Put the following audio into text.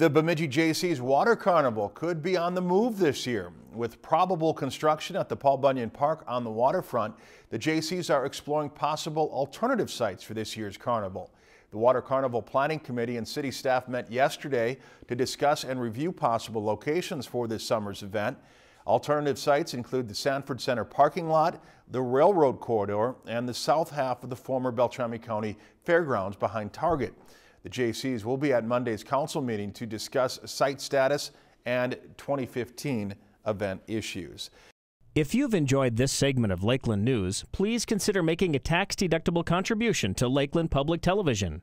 The Bemidji JC's Water Carnival could be on the move this year. With probable construction at the Paul Bunyan Park on the waterfront, the JC's are exploring possible alternative sites for this year's carnival. The Water Carnival Planning Committee and city staff met yesterday to discuss and review possible locations for this summer's event. Alternative sites include the Sanford Center parking lot, the railroad corridor, and the south half of the former Beltrami County Fairgrounds behind Target. The JCs will be at Monday's council meeting to discuss site status and 2015 event issues. If you've enjoyed this segment of Lakeland News, please consider making a tax-deductible contribution to Lakeland Public Television.